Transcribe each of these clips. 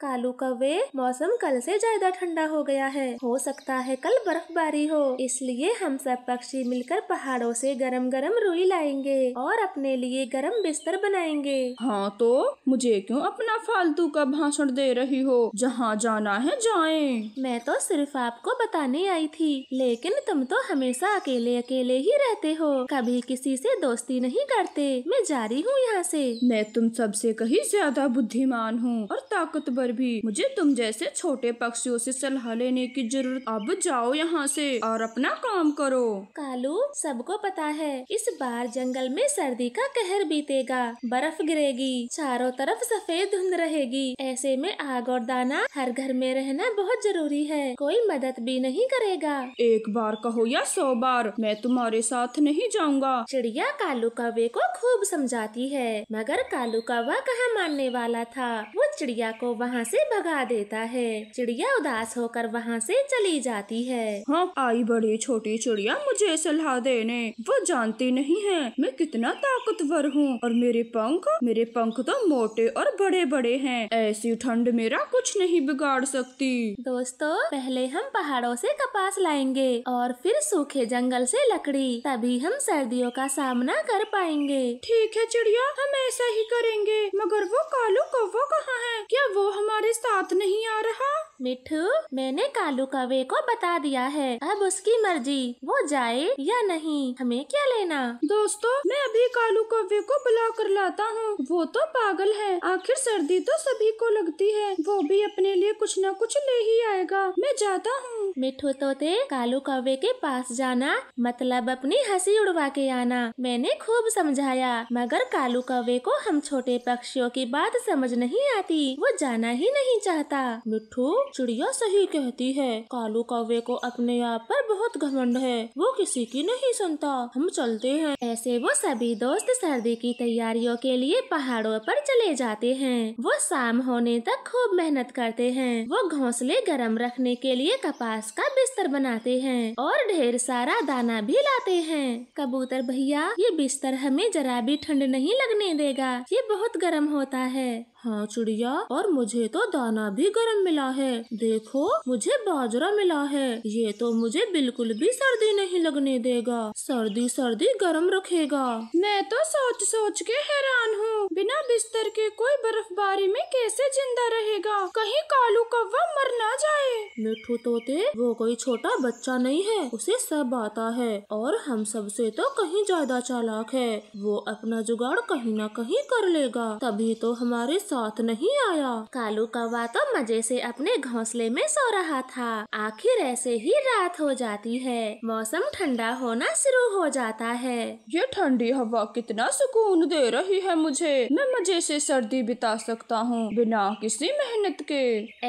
कालू कवे मौसम कल से ज्यादा ठंडा हो गया है हो सकता है कल बर्फबारी हो इसलिए हम सब पक्षी मिलकर पहाड़ों से गरम गरम रुई लाएंगे और अपने लिए गरम बिस्तर बनाएंगे हाँ तो मुझे क्यों अपना फालतू का भाषण दे रही हो जहाँ जाना है जाए मैं तो सिर्फ आपको बताने आई थी लेकिन तुम तो हमेशा अकेले अकेले ही रहते हो कभी किसी से दोस्ती नहीं करते मैं जा रही हूँ यहाँ से मैं तुम सबसे कहीं ज्यादा बुद्धिमान हूँ और ताकतवर पर भी मुझे तुम जैसे छोटे पक्षियों से सलाह लेने की जरूरत अब जाओ यहाँ से और अपना काम करो कालू सबको पता है इस बार जंगल में सर्दी का कहर बीतेगा बर्फ गिरेगी चारों तरफ सफेद धुंध रहेगी ऐसे में आग और दाना हर घर में रहना बहुत जरूरी है कोई मदद भी नहीं करेगा एक बार कहो या सौ बार मैं तुम्हारे साथ नहीं जाऊंगा चिड़िया कालू कौवे को खूब समझाती है मगर कालू कौवा कहाँ मानने वाला था वो चिड़िया को वहाँ वहाँ से भगा देता है चिड़िया उदास होकर वहाँ से चली जाती है हाँ आई बड़ी छोटी चिड़िया मुझे सलाह देने वो जानती नहीं है मैं कितना ताकतवर हूँ और मेरे पंख मेरे पंख तो मोटे और बड़े बड़े हैं ऐसी ठंड मेरा कुछ नहीं बिगाड़ सकती दोस्तों पहले हम पहाड़ों से कपास लाएंगे और फिर सूखे जंगल से लकड़ी तभी हम सर्दियों का सामना कर पाएंगे ठीक है चिड़िया हम ऐसा ही करेंगे मगर वो कालू कौवा कहाँ है क्या वो हम हमारे साथ नहीं आ रहा मिठू मैंने कालू कवे को बता दिया है अब उसकी मर्जी वो जाए या नहीं हमें क्या लेना दोस्तों मैं अभी कालू कावे को बुला कर लाता हूँ वो तो पागल है आखिर सर्दी तो सभी को लगती है वो भी अपने लिए कुछ न कुछ ले ही आएगा मैं जाता हूँ मिठू तोते कालू कावे के पास जाना मतलब अपनी हंसी उड़वा के आना मैंने खूब समझाया मगर कालू कावे को हम छोटे पक्षियों की बात समझ नहीं आती वो जाना ही नहीं चाहता मिट्टू चिड़िया सही कहती है कालू कौवे को अपने आप पर बहुत घमंड है वो किसी की नहीं सुनता हम चलते हैं ऐसे वो सभी दोस्त सर्दी की तैयारियों के लिए पहाड़ों पर चले जाते हैं वो शाम होने तक खूब मेहनत करते हैं वो घोंसले गर्म रखने के लिए कपास का बिस्तर बनाते हैं और ढेर सारा दाना भी लाते हैं कबूतर भैया ये बिस्तर हमें जरा भी ठंड नहीं लगने देगा ये बहुत गर्म होता है हाँ चिड़िया और मुझे तो दाना भी गर्म मिला है देखो मुझे बाजरा मिला है ये तो मुझे बिल्कुल भी सर्दी नहीं लगने देगा सर्दी सर्दी गरम रखेगा मैं तो सोच सोच के हैरान हूँ बिना बिस्तर के कोई बर्फबारी में कैसे जिंदा रहेगा कहीं कालू कौवा मर ना जाए मिठू तोते वो कोई छोटा बच्चा नहीं है उसे सब आता है और हम सब से तो कहीं ज्यादा चालाक है वो अपना जुगाड़ कहीं ना कहीं कर लेगा तभी तो हमारे साथ नहीं आया कालू कौवा तो मजे से अपने घोंसले में सो रहा था आखिर ऐसे ही रात हो जाती है मौसम ठंडा होना शुरू हो जाता है ये ठंडी हवा कितना सुकून दे रही है मुझे मैं मजे से सर्दी बिता सकता हूँ बिना किसी मेहनत के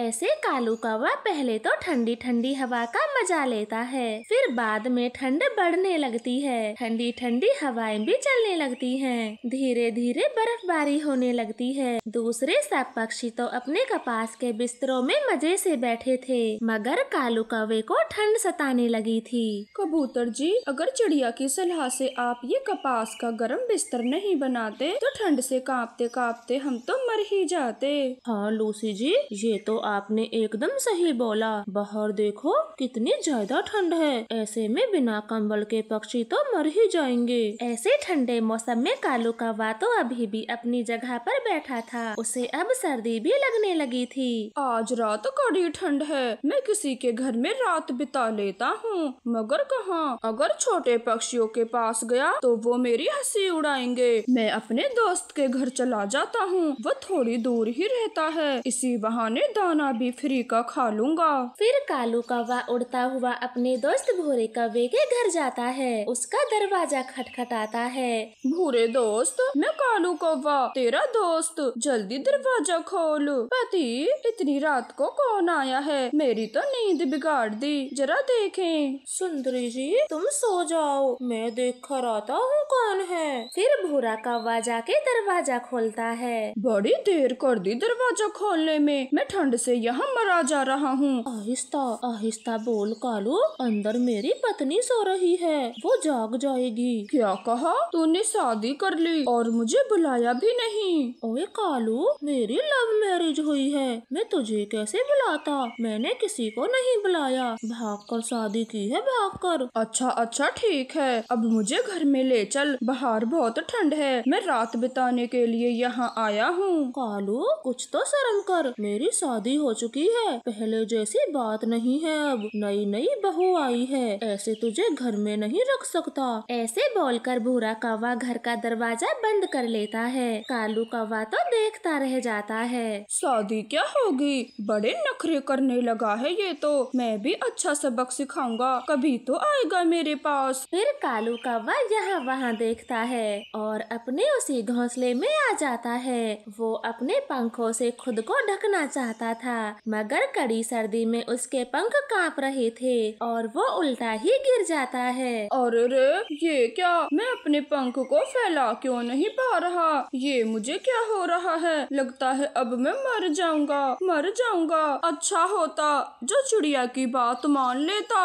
ऐसे कालू कौवा पहले तो ठंडी ठंडी हवा का मजा लेता है फिर बाद में ठंड बढ़ने लगती है ठंडी ठंडी हवाएं भी चलने लगती हैं। धीरे धीरे बर्फबारी होने लगती है दूसरे दूसरे सब पक्षी तो अपने कपास के बिस्तरों में मजे से बैठे थे मगर कालू कौवे को ठंड सताने लगी थी कबूतर जी अगर चिड़िया की सलाह से आप ये कपास का गर्म बिस्तर नहीं बनाते तो ठंड से कांपते कांपते हम तो मर ही जाते हाँ लूसी जी ये तो आपने एकदम सही बोला बाहर देखो कितनी ज्यादा ठंड है ऐसे में बिना कम्बल के पक्षी तो मर ही जाएंगे ऐसे ठंडे मौसम में कालू कौवा तो अभी भी अपनी जगह पर बैठा था उसे अब सर्दी भी लगने लगी थी आज रात कड़ी ठंड है मैं किसी के घर में रात बिता लेता हूँ मगर कहा अगर छोटे पक्षियों के पास गया तो वो मेरी हंसी उड़ाएंगे मैं अपने दोस्त के घर चला जाता हूँ वो थोड़ी दूर ही रहता है इसी बहाने दाना भी फ्री का खा लूंगा फिर कालू कौवा उड़ता हुआ अपने दोस्त भूरे कौवे के घर जाता है उसका दरवाजा खटखटाता है भूरे दोस्त मैं कालू कौवा तेरा दोस्त जल्दी जल्दी दरवाजा खोलो पति इतनी रात को कौन आया है मेरी तो नींद बिगाड़ दी जरा देखें सुंदरी जी तुम सो जाओ मैं कर आता हूँ कौन है फिर भूरा कौवा जाके दरवाजा खोलता है बड़ी देर कर दी दरवाजा खोलने में मैं ठंड से यहाँ मरा जा रहा हूँ आहिस्ता आहिस्ता बोल कालू अंदर मेरी पत्नी सो रही है वो जाग जाएगी क्या कहा तूने शादी कर ली और मुझे बुलाया भी नहीं ओए कालू मेरी लव मैरिज हुई है मैं तुझे कैसे बुलाता मैंने किसी को नहीं बुलाया भाग कर शादी की है भाग कर अच्छा अच्छा ठीक है अब मुझे घर में ले चल बाहर बहुत ठंड है मैं रात बिताने के लिए यहाँ आया हूँ कालू कुछ तो शर्म कर मेरी शादी हो चुकी है पहले जैसी बात नहीं है अब नई नई बहू आई है ऐसे तुझे घर में नहीं रख सकता ऐसे बोलकर भूरा कावा घर का दरवाजा बंद कर लेता है कालू कावा तो देखता करता रह जाता है शादी क्या होगी बड़े नखरे करने लगा है ये तो मैं भी अच्छा सबक सिखाऊंगा कभी तो आएगा मेरे पास फिर कालू कौवा यहाँ वहाँ देखता है और अपने उसी घोंसले में आ जाता है वो अपने पंखों से खुद को ढकना चाहता था मगर कड़ी सर्दी में उसके पंख कांप रहे थे और वो उल्टा ही गिर जाता है और रे ये क्या मैं अपने पंख को फैला क्यों नहीं पा रहा ये मुझे क्या हो रहा है है लगता है अब मैं मर जाऊंगा मर जाऊंगा अच्छा होता जो चिड़िया की बात मान लेता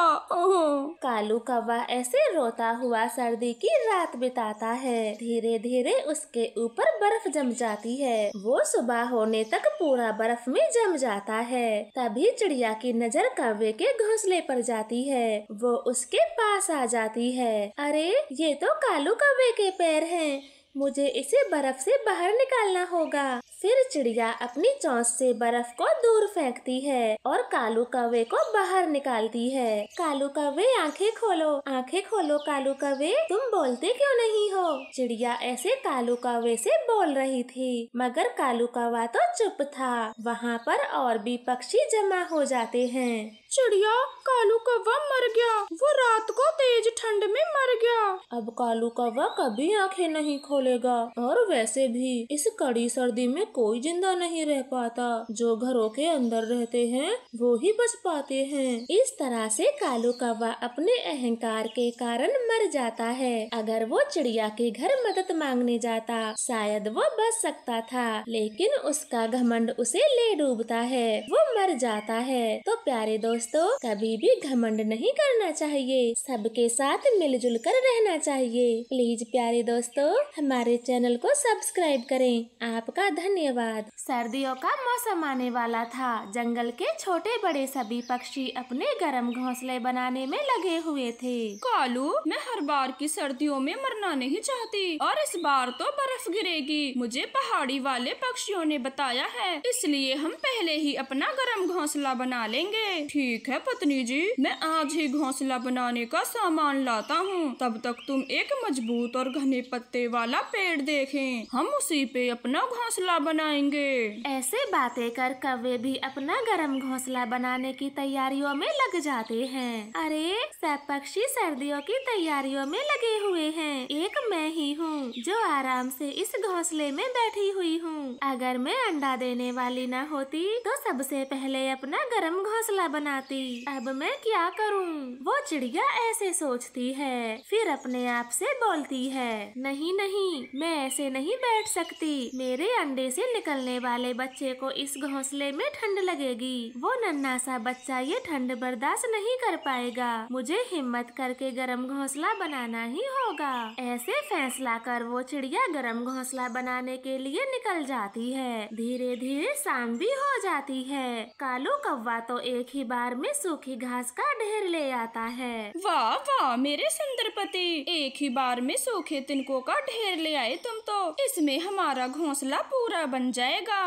कालू कौवा ऐसे रोता हुआ सर्दी की रात बिताता है धीरे धीरे उसके ऊपर बर्फ जम जाती है वो सुबह होने तक पूरा बर्फ में जम जाता है तभी चिड़िया की नजर कौवे के घोंसले पर जाती है वो उसके पास आ जाती है अरे ये तो कालू कौवे के पैर हैं मुझे इसे बर्फ से बाहर निकालना होगा फिर चिड़िया अपनी चौंस से बर्फ को दूर फेंकती है और कालू कवे को बाहर निकालती है कालू कवे आंखें खोलो आंखें खोलो कालू कवे तुम बोलते क्यों नहीं हो चिड़िया ऐसे कालू कवे से बोल रही थी मगर कालू कवा तो चुप था वहाँ पर और भी पक्षी जमा हो जाते हैं चिड़िया कालू कौवा मर गया वो रात को तेज ठंड में मर गया अब कालू कौवा कभी आंखें नहीं खोलेगा और वैसे भी इस कड़ी सर्दी में कोई जिंदा नहीं रह पाता जो घरों के अंदर रहते हैं वो ही बच पाते हैं इस तरह से कालू कौवा अपने अहंकार के कारण मर जाता है अगर वो चिड़िया के घर मदद मांगने जाता शायद वो बच सकता था लेकिन उसका घमंड उसे ले डूबता है वो मर जाता है तो प्यारे दोस्त दोस्तों कभी भी घमंड नहीं करना चाहिए सबके साथ मिलजुल कर रहना चाहिए प्लीज प्यारे दोस्तों हमारे चैनल को सब्सक्राइब करें आपका धन्यवाद सर्दियों का मौसम आने वाला था जंगल के छोटे बड़े सभी पक्षी अपने गर्म घोंसले बनाने में लगे हुए थे कालू मैं हर बार की सर्दियों में मरना नहीं चाहती और इस बार तो बर्फ गिरेगी मुझे पहाड़ी वाले पक्षियों ने बताया है इसलिए हम पहले ही अपना गर्म घोंसला बना लेंगे ठीक ठीक है पत्नी जी मैं आज ही घोंसला बनाने का सामान लाता हूँ तब तक तुम एक मजबूत और घने पत्ते वाला पेड़ देखें हम उसी पे अपना घोंसला बनाएंगे ऐसे बातें कर कवे भी अपना गर्म घोंसला बनाने की तैयारियों में लग जाते हैं अरे सब पक्षी सर्दियों की तैयारियों में लगे हुए हैं एक मैं ही हूँ जो आराम से इस घोंसले में बैठी हुई हूँ अगर मैं अंडा देने वाली न होती तो सबसे पहले अपना गर्म घोंसला बना जाती अब मैं क्या करूँ वो चिड़िया ऐसे सोचती है फिर अपने आप से बोलती है नहीं नहीं मैं ऐसे नहीं बैठ सकती मेरे अंडे से निकलने वाले बच्चे को इस घोंसले में ठंड लगेगी वो नन्ना सा बच्चा ये ठंड बर्दाश्त नहीं कर पाएगा मुझे हिम्मत करके गर्म घोंसला बनाना ही होगा ऐसे फैसला कर वो चिड़िया गर्म घोंसला बनाने के लिए निकल जाती है धीरे धीरे शाम भी हो जाती है कालू कौवा तो एक ही बार में सूखी घास का ढेर ले आता है वाह वाह मेरे से पति एक ही बार में सूखे तिनकों का ढेर ले आए तुम तो इसमें हमारा घोंसला पूरा बन जाएगा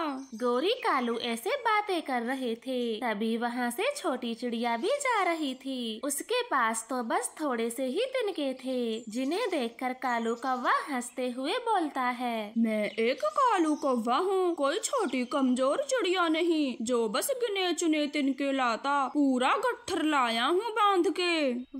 गोरी कालू ऐसे बातें कर रहे थे तभी वहाँ से छोटी चिड़िया भी जा रही थी उसके पास तो बस थोड़े से ही तिनके थे जिन्हें देखकर कालू कौवा हंसते हुए बोलता है मैं एक कालू कौवा हूँ कोई छोटी कमजोर चिड़िया नहीं जो बस गिने चुने तिनके लाता पूरा गट्ठर लाया हूँ बांध के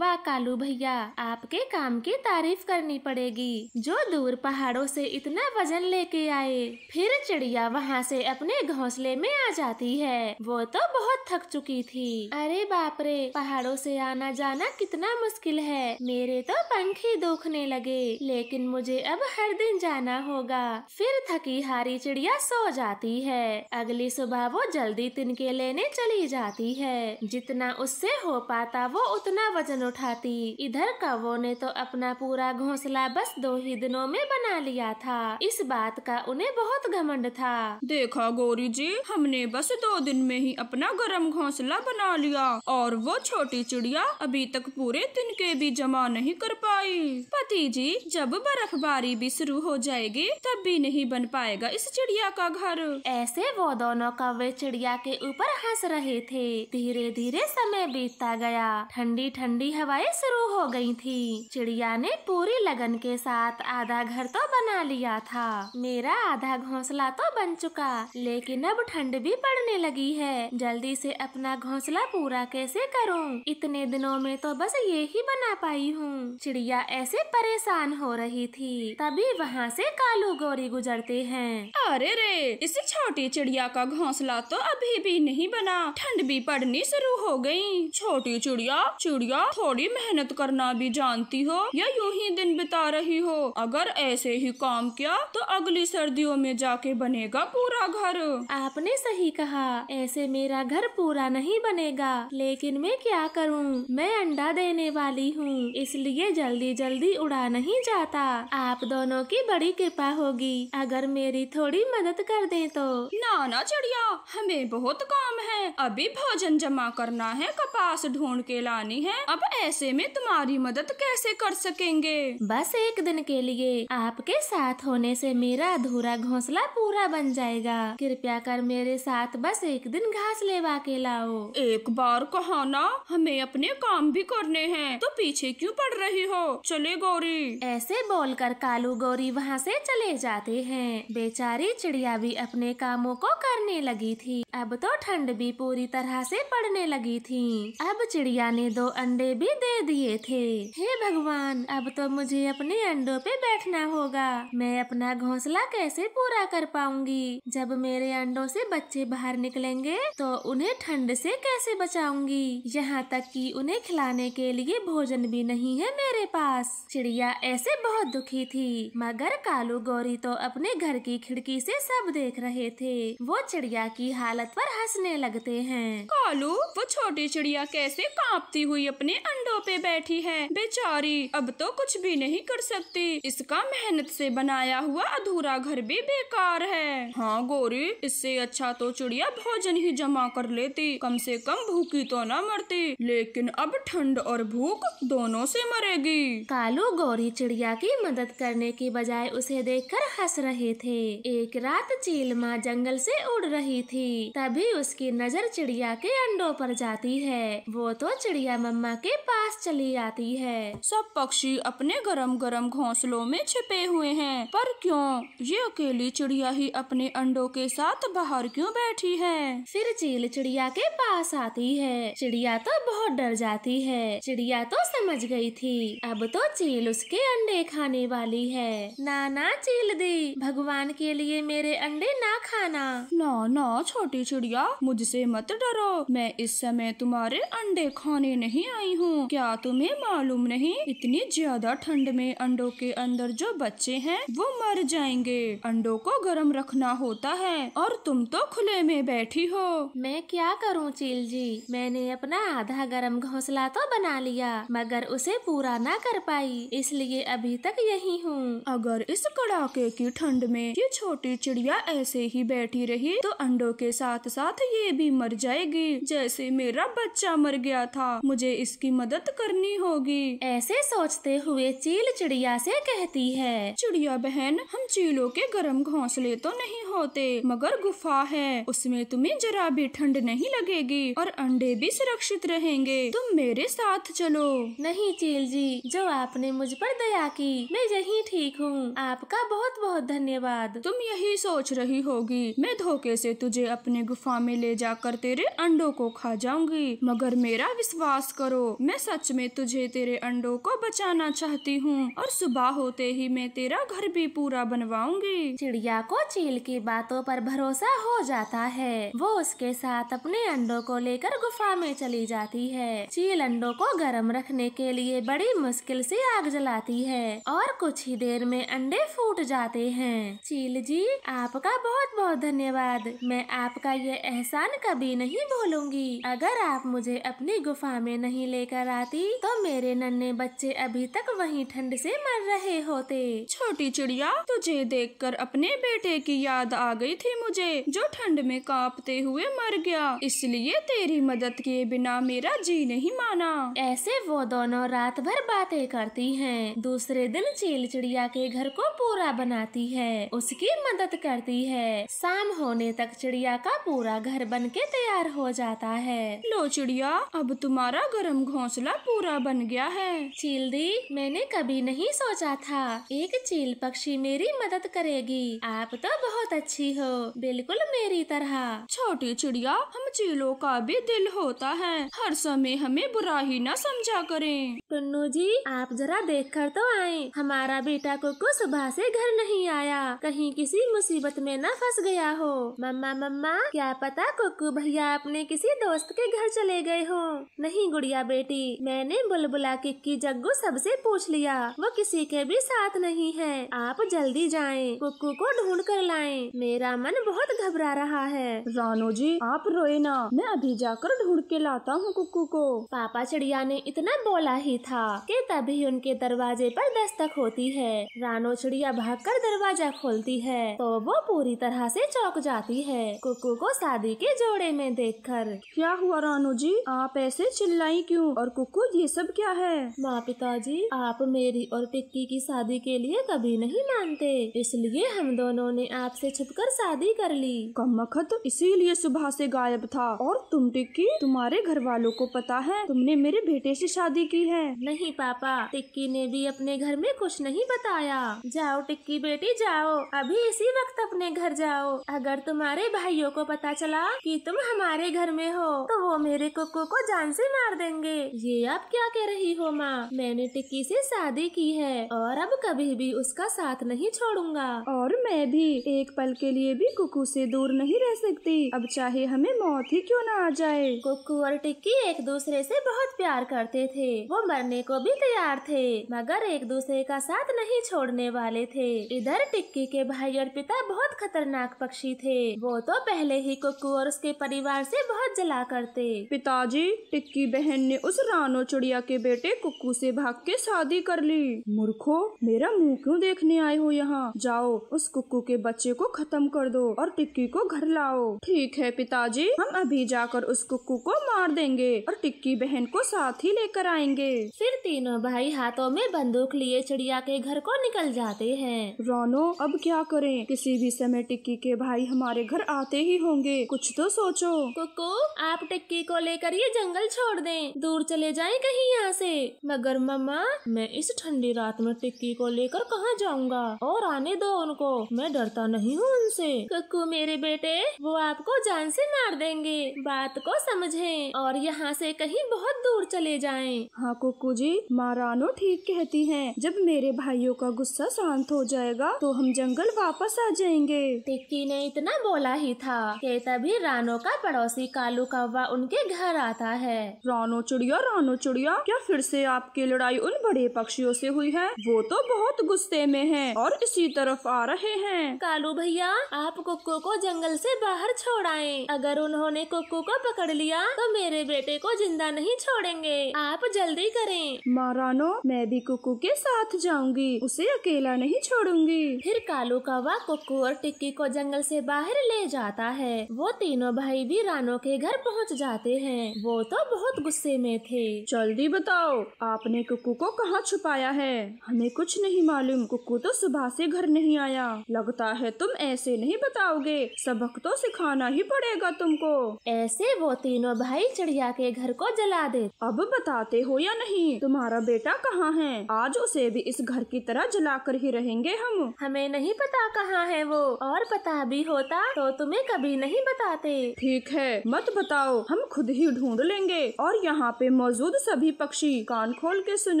वाह कालू भैया आपके काम की तारीफ करनी पड़ेगी जो दूर पहाड़ों से इतना वजन लेके आए फिर चिड़िया वहाँ से अपने घोंसले में आ जाती है वो तो बहुत थक चुकी थी अरे बाप रे पहाड़ों से आना जाना कितना मुश्किल है मेरे तो पंख ही दुखने लगे लेकिन मुझे अब हर दिन जाना होगा फिर थकी हारी चिड़िया सो जाती है अगली सुबह वो जल्दी तिनके लेने चली जाती है जितना उससे हो पाता वो उतना वजन उठाती इधर कवो ने उन्होंने तो अपना पूरा घोंसला बस दो ही दिनों में बना लिया था इस बात का उन्हें बहुत घमंड था देखा गोरी जी हमने बस दो दिन में ही अपना गर्म घोंसला बना लिया और वो छोटी चिड़िया अभी तक पूरे दिन के भी जमा नहीं कर पाई पति जी जब बर्फबारी भी शुरू हो जाएगी तब भी नहीं बन पाएगा इस चिड़िया का घर ऐसे वो दोनों कवे चिड़िया के ऊपर हंस रहे थे धीरे धीरे समय बीतता गया ठंडी ठंडी हवाएं शुरू हो गई थी चिड़िया ने पूरी लगन के साथ आधा घर तो बना लिया था मेरा आधा घोंसला तो बन चुका लेकिन अब ठंड भी पड़ने लगी है जल्दी से अपना घोंसला पूरा कैसे करूं? इतने दिनों में तो बस ये ही बना पाई हूँ चिड़िया ऐसे परेशान हो रही थी तभी वहाँ से कालू गोरी गुजरते हैं अरे रे इस छोटी चिड़िया का घोंसला तो अभी भी नहीं बना ठंड भी पड़नी शुरू हो गयी छोटी चिड़िया चिड़िया थोड़ी मेहनत करना भी जानती जानती हो या यूं ही दिन बिता रही हो अगर ऐसे ही काम किया तो अगली सर्दियों में जाके बनेगा पूरा घर आपने सही कहा ऐसे मेरा घर पूरा नहीं बनेगा लेकिन मैं क्या करूं? मैं अंडा देने वाली हूँ इसलिए जल्दी जल्दी उड़ा नहीं जाता आप दोनों की बड़ी कृपा होगी अगर मेरी थोड़ी मदद कर दे तो नाना चिड़िया हमें बहुत काम है अभी भोजन जमा करना है कपास ढूंढ के लानी है अब ऐसे में तुम्हारी मदद कैसे कैसे कर सकेंगे बस एक दिन के लिए आपके साथ होने से मेरा अधूरा घोंसला पूरा बन जाएगा कृपया कर मेरे साथ बस एक दिन घास लेवा के लाओ एक बार कहो ना हमें अपने काम भी करने हैं तो पीछे क्यों पड़ रही हो चले गौरी ऐसे बोलकर कालू गौरी वहाँ से चले जाते हैं बेचारी चिड़िया भी अपने कामों को करने लगी थी अब तो ठंड भी पूरी तरह से पड़ने लगी थी अब चिड़िया ने दो अंडे भी दे दिए थे हे भगवान अब तो मुझे अपने अंडों पे बैठना होगा मैं अपना घोंसला कैसे पूरा कर पाऊंगी जब मेरे अंडों से बच्चे बाहर निकलेंगे तो उन्हें ठंड से कैसे बचाऊंगी यहाँ तक कि उन्हें खिलाने के लिए भोजन भी नहीं है मेरे पास चिड़िया ऐसे बहुत दुखी थी मगर कालू गौरी तो अपने घर की खिड़की से सब देख रहे थे वो चिड़िया की हालत पर हंसने लगते हैं कालू वो छोटी चिड़िया कैसे कांपती हुई अपने अंडों पे बैठी है बेचारा सारी अब तो कुछ भी नहीं कर सकती इसका मेहनत से बनाया हुआ अधूरा घर भी बेकार है हाँ गोरी इससे अच्छा तो चिड़िया भोजन ही जमा कर लेती कम से कम भूखी तो न मरती लेकिन अब ठंड और भूख दोनों से मरेगी कालू गौरी चिड़िया की मदद करने की बजाय उसे देखकर हंस रहे थे एक रात चील माँ जंगल से उड़ रही थी तभी उसकी नजर चिड़िया के अंडों पर जाती है वो तो चिड़िया मम्मा के पास चली आती है सब पक्षी अपने गरम गरम घोंसलों में छिपे हुए हैं पर क्यों ये अकेली चिड़िया ही अपने अंडों के साथ बाहर क्यों बैठी है फिर चील चिड़िया के पास आती है चिड़िया तो बहुत डर जाती है चिड़िया तो समझ गई थी अब तो चील उसके अंडे खाने वाली है ना ना चील दी भगवान के लिए मेरे अंडे ना खाना ना ना छोटी चिड़िया मुझसे मत डरो मैं इस समय तुम्हारे अंडे खाने नहीं आई हूँ क्या तुम्हें मालूम नहीं नहीं इतनी ज्यादा ठंड में अंडों के अंदर जो बच्चे हैं वो मर जाएंगे अंडों को गर्म रखना होता है और तुम तो खुले में बैठी हो मैं क्या करूं चील जी मैंने अपना आधा गर्म घोंसला तो बना लिया मगर उसे पूरा ना कर पाई इसलिए अभी तक यही हूँ अगर इस कड़ाके की ठंड में ये छोटी चिड़िया ऐसे ही बैठी रही तो अंडों के साथ साथ ये भी मर जाएगी जैसे मेरा बच्चा मर गया था मुझे इसकी मदद करनी होगी ऐसे ऐसे सोचते हुए चील चिड़िया से कहती है चिड़िया बहन हम चीलों के गर्म घोंसले तो नहीं होते मगर गुफा है उसमें तुम्हें जरा भी ठंड नहीं लगेगी और अंडे भी सुरक्षित रहेंगे तुम मेरे साथ चलो नहीं चील जी जो आपने मुझ पर दया की मैं यही ठीक हूँ आपका बहुत बहुत धन्यवाद तुम यही सोच रही होगी मैं धोखे से तुझे अपने गुफा में ले जाकर तेरे अंडों को खा जाऊंगी मगर मेरा विश्वास करो मैं सच में तुझे तेरे अंडो जानवरों को बचाना चाहती हूँ और सुबह होते ही मैं तेरा घर भी पूरा बनवाऊंगी चिड़िया को चील की बातों पर भरोसा हो जाता है वो उसके साथ अपने अंडों को लेकर गुफा में चली जाती है चील अंडों को गर्म रखने के लिए बड़ी मुश्किल से आग जलाती है और कुछ ही देर में अंडे फूट जाते हैं चील जी आपका बहुत बहुत धन्यवाद मैं आपका ये एहसान कभी नहीं भूलूंगी अगर आप मुझे अपनी गुफा में नहीं लेकर आती तो मेरे नन्हे बच्चे अभी तक वहीं ठंड से मर रहे होते छोटी चिड़िया तुझे देखकर अपने बेटे की याद आ गई थी मुझे जो ठंड में कांपते हुए मर गया इसलिए तेरी मदद किए बिना मेरा जी नहीं माना ऐसे वो दोनों रात भर बातें करती हैं। दूसरे दिन चील चिड़िया के घर को पूरा बनाती है उसकी मदद करती है शाम होने तक चिड़िया का पूरा घर बन के तैयार हो जाता है लो चिड़िया अब तुम्हारा गर्म घोंसला पूरा बन गया है चील दी मैंने कभी नहीं सोचा था एक चील पक्षी मेरी मदद करेगी आप तो बहुत अच्छी हो बिल्कुल मेरी तरह छोटी चिड़िया हम चीलों का भी दिल होता है हर समय हमें बुरा ही न समझा करें टुन्नू जी आप जरा देख कर तो आए हमारा बेटा कुकू सुबह से घर नहीं आया कहीं किसी मुसीबत में न फंस गया हो मम्मा मम्मा क्या पता कुकू भैया अपने किसी दोस्त के घर चले गए हो नहीं गुड़िया बेटी मैंने बुलबुला किक्की जग्गू सबसे पूछ लिया वो किसी के भी साथ नहीं है आप जल्दी जाएं, कुक्कू को ढूंढ कर लाएं। मेरा मन बहुत घबरा रहा है रानो जी आप रोए ना मैं अभी जाकर ढूंढ के लाता हूँ कुक्कू को पापा चिड़िया ने इतना बोला ही था कि तभी उनके दरवाजे पर दस्तक होती है रानो चिड़िया कर दरवाजा खोलती है तो वो पूरी तरह से चौक जाती है कुक्कू को शादी के जोड़े में कर क्या हुआ रानो जी आप ऐसे चिल्लाई क्यों और कुक्कू ये सब क्या है माँ पिताजी आप मेरी और टिक्की की शादी के लिए कभी नहीं मानते इसलिए हम दोनों ने आपसे छुपकर शादी कर ली कमखत इसीलिए सुबह से गायब था और तुम टिक्की तुम्हारे घर वालों को पता है तुमने मेरे बेटे से शादी की है नहीं पापा टिक्की ने भी अपने घर में कुछ नहीं बताया जाओ टिक्की बेटी जाओ अभी इसी वक्त अपने घर जाओ अगर तुम्हारे भाइयों को पता चला कि तुम हमारे घर में हो तो वो मेरे कुक्कू को जान से मार देंगे ये आप क्या कह रही हो माँ मैंने टिक्की से शादी की है और अब कभी भी उसका साथ नहीं छोड़ूंगा और मैं भी एक पल के लिए भी कुकू से दूर नहीं रह सकती अब चाहे हमें मौत ही क्यों ना आ जाए कुकू और टिक्की एक दूसरे से बहुत प्यार करते थे वो मरने को भी तैयार थे मगर एक दूसरे का साथ नहीं छोड़ने वाले थे इधर टिक्की के भाई और पिता बहुत खतरनाक पक्षी थे वो तो पहले ही कुकू और उसके परिवार से बहुत जला करते पिताजी टिक्की बहन ने उस रानो चिड़िया के बेटे कुकू चिक्कू से भाग के शादी कर ली मूर्खो मेरा मुंह क्यों देखने आए हो यहाँ जाओ उस कुक्कू के बच्चे को खत्म कर दो और टिक्की को घर लाओ ठीक है पिताजी हम अभी जाकर उस कुक्कू को मार देंगे और टिक्की बहन को साथ ही लेकर आएंगे फिर तीनों भाई हाथों में बंदूक लिए चिड़िया के घर को निकल जाते हैं रोनो अब क्या करें किसी भी समय टिक्की के भाई हमारे घर आते ही होंगे कुछ तो सोचो कुक्कू आप टिक्की को लेकर ये जंगल छोड़ दें दूर चले जाएं कहीं यहाँ से मगर मम्मा मैं इस ठंडी रात में टिक्की को लेकर कहाँ जाऊँगा और आने दो उनको मैं डरता नहीं हूँ उनसे कक्कू मेरे बेटे वो आपको जान से मार देंगे बात को समझें और यहाँ से कहीं बहुत दूर चले जाएं। हाँ कुकू जी मारानो ठीक कहती हैं। जब मेरे भाइयों का गुस्सा शांत हो जाएगा तो हम जंगल वापस आ जाएंगे टिक्की ने इतना बोला ही था के तभी रानो का पड़ोसी कालू कौवा उनके घर आता है रानो चुड़िया रानो चुड़िया क्या फिर से आप आपकी लड़ाई उन बड़े पक्षियों से हुई है वो तो बहुत गुस्से में हैं और इसी तरफ आ रहे हैं कालू भैया आप कुक्कू को जंगल से बाहर छोड़ आए अगर उन्होंने कुक्कू को पकड़ लिया तो मेरे बेटे को जिंदा नहीं छोड़ेंगे आप जल्दी करें मारानो मैं भी कुक्कू के साथ जाऊंगी उसे अकेला नहीं छोड़ूंगी फिर कालू कौवा कुक्कू और टिक्की को जंगल से बाहर ले जाता है वो तीनों भाई भी रानो के घर पहुंच जाते हैं वो तो बहुत गुस्से में थे जल्दी बताओ आपने कुकू को कहाँ छुपाया है हमें कुछ नहीं मालूम कुकू तो सुबह से घर नहीं आया लगता है तुम ऐसे नहीं बताओगे सबक तो सिखाना ही पड़ेगा तुमको ऐसे वो तीनों भाई चिड़िया के घर को जला दे अब बताते हो या नहीं तुम्हारा बेटा कहाँ है आज उसे भी इस घर की तरह जला कर ही रहेंगे हम हमें नहीं पता कहाँ है वो और पता भी होता तो तुम्हें कभी नहीं बताते ठीक है मत बताओ हम खुद ही ढूंढ लेंगे और यहाँ पे मौजूद सभी पक्षी कान खोल के सुन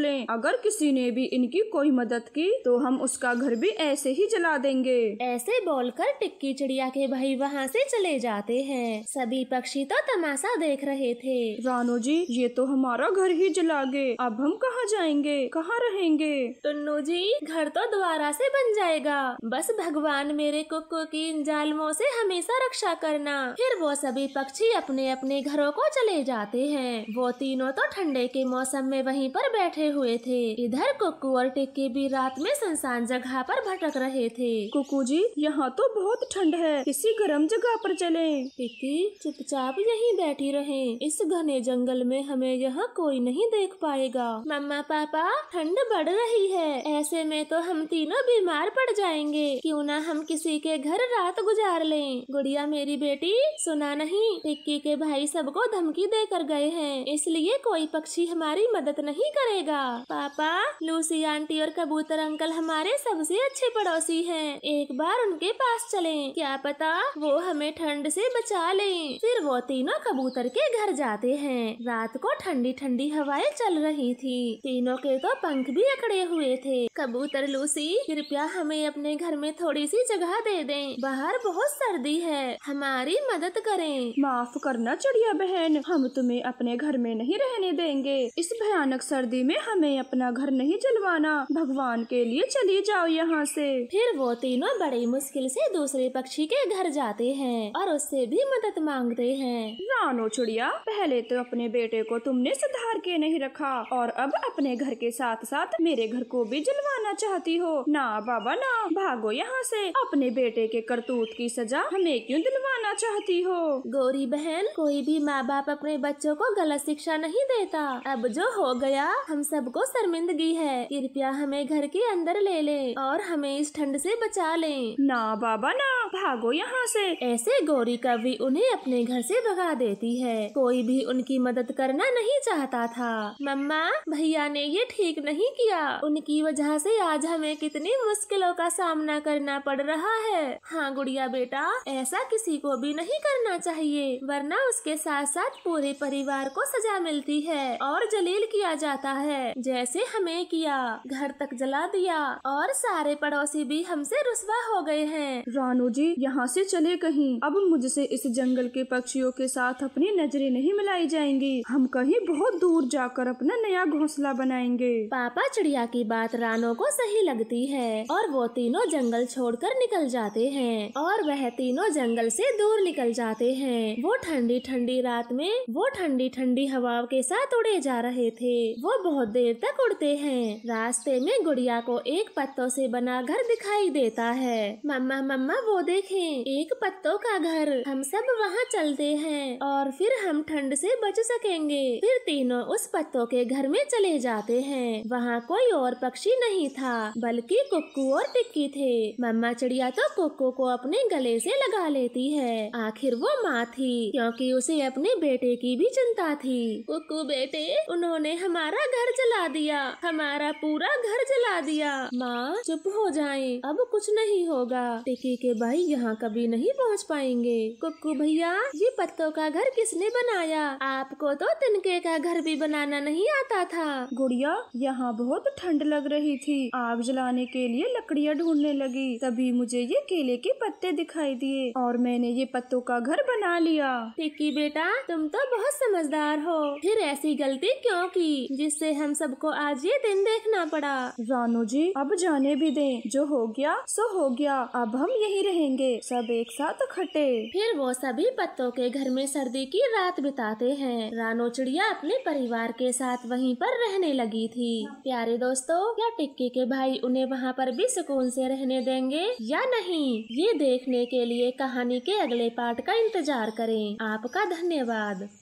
लें अगर किसी ने भी इनकी कोई मदद की तो हम उसका घर भी ऐसे ही जला देंगे ऐसे बोलकर टिक्की चिड़िया के भाई वहाँ से चले जाते हैं सभी पक्षी तो तमाशा देख रहे थे रानो जी ये तो हमारा घर ही जला गए अब हम कहाँ जाएंगे कहाँ रहेंगे टुन्नू जी घर तो दोबारा से बन जाएगा बस भगवान मेरे कुक्कू की इन जालमों से हमेशा रक्षा करना फिर वो सभी पक्षी अपने अपने घरों को चले जाते हैं वो तीनों तो ठंडे के मौसम में वही वहीं पर बैठे हुए थे इधर कुकू और टिक्की भी रात में सुनसान जगह पर भटक रहे थे कुकू जी यहाँ तो बहुत ठंड है किसी गर्म जगह पर चले टिक्की चुपचाप यहीं बैठी रहे इस घने जंगल में हमें यहाँ कोई नहीं देख पाएगा मम्मा पापा ठंड बढ़ रही है ऐसे में तो हम तीनों बीमार पड़ जाएंगे क्यों ना हम किसी के घर रात गुजार लें गुड़िया मेरी बेटी सुना नहीं टिक्की के भाई सबको धमकी देकर गए हैं इसलिए कोई पक्षी हमारी मदद नहीं करेगा पापा लूसी आंटी और कबूतर अंकल हमारे सबसे अच्छे पड़ोसी हैं। एक बार उनके पास चलें। क्या पता वो हमें ठंड से बचा लें। फिर वो तीनों कबूतर के घर जाते हैं रात को ठंडी ठंडी हवाएं चल रही थी तीनों के तो पंख भी अकड़े हुए थे कबूतर लूसी कृपया हमें अपने घर में थोड़ी सी जगह दे दे बाहर बहुत सर्दी है हमारी मदद करें माफ करना चिड़िया बहन हम तुम्हें अपने घर में नहीं रहने देंगे इस भयानक भयानक सर्दी में हमें अपना घर नहीं जलवाना भगवान के लिए चली जाओ यहाँ से फिर वो तीनों बड़ी मुश्किल से दूसरे पक्षी के घर जाते हैं और उससे भी मदद मांगते हैं रानो चुड़िया पहले तो अपने बेटे को तुमने सुधार के नहीं रखा और अब अपने घर के साथ साथ मेरे घर को भी जलवाना चाहती हो ना बाबा ना भागो यहाँ से अपने बेटे के करतूत की सजा हमें क्यों दिलवाना चाहती हो गौरी बहन कोई भी माँ बाप अपने बच्चों को गलत शिक्षा नहीं देता अब जो हो गया हम सबको शर्मिंदगी है कृपया हमें घर के अंदर ले ले और हमें इस ठंड से बचा ले ना बाबा ना भागो यहाँ से ऐसे गौरी कवि उन्हें अपने घर से भगा देती है कोई भी उनकी मदद करना नहीं चाहता था मम्मा भैया ने ये ठीक नहीं किया उनकी वजह से आज हमें कितनी मुश्किलों का सामना करना पड़ रहा है हाँ गुड़िया बेटा ऐसा किसी को भी नहीं करना चाहिए वरना उसके साथ साथ पूरे परिवार को सजा मिलती है और जलील किया किया जाता है जैसे हमें किया घर तक जला दिया और सारे पड़ोसी भी हमसे रुसवा हो गए हैं रानू जी यहाँ से चले कहीं अब मुझसे इस जंगल के पक्षियों के साथ अपनी नजरें नहीं मिलाई जाएंगी हम कहीं बहुत दूर जाकर अपना नया घोंसला बनाएंगे पापा चिड़िया की बात रानो को सही लगती है और वो तीनों जंगल छोड़कर निकल जाते हैं और वह तीनों जंगल से दूर निकल जाते हैं वो ठंडी ठंडी रात में वो ठंडी ठंडी हवाओं के साथ उड़े जा रहे थे वो बहुत देर तक उड़ते हैं रास्ते में गुड़िया को एक पत्तों से बना घर दिखाई देता है मम्मा मम्मा वो देखें एक पत्तों का घर हम सब वहाँ चलते हैं और फिर हम ठंड से बच सकेंगे फिर तीनों उस पत्तों के घर में चले जाते हैं वहाँ कोई और पक्षी नहीं था बल्कि कुक्कू और टिक्की थे मम्मा चिड़िया तो कुक्कू को अपने गले से लगा लेती है आखिर वो माँ थी क्योंकि उसे अपने बेटे की भी चिंता थी कुक्कू बेटे उन्होंने हम हमारा घर जला दिया हमारा पूरा घर जला दिया माँ चुप हो जाए अब कुछ नहीं होगा टिकी के भाई यहाँ कभी नहीं पहुँच पाएंगे कुक्कू भैया ये पत्तों का घर किसने बनाया आपको तो तिनके का घर भी बनाना नहीं आता था गुड़िया यहाँ बहुत ठंड लग रही थी आग जलाने के लिए लकड़ियाँ ढूंढने लगी तभी मुझे ये केले के पत्ते दिखाई दिए और मैंने ये पत्तों का घर बना लिया टिक्की बेटा तुम तो बहुत समझदार हो फिर ऐसी गलती क्यों की जिससे हम सबको आज ये दिन देखना पड़ा रानू जी अब जाने भी दे जो हो गया सो हो गया अब हम यही रहेंगे सब एक साथ खटे फिर वो सभी पत्तों के घर में सर्दी की रात बिताते हैं रानो चिड़िया अपने परिवार के साथ वहीं पर रहने लगी थी प्यारे दोस्तों क्या टिक्की के भाई उन्हें वहाँ पर भी सुकून से रहने देंगे या नहीं ये देखने के लिए कहानी के अगले पार्ट का इंतजार करें आपका धन्यवाद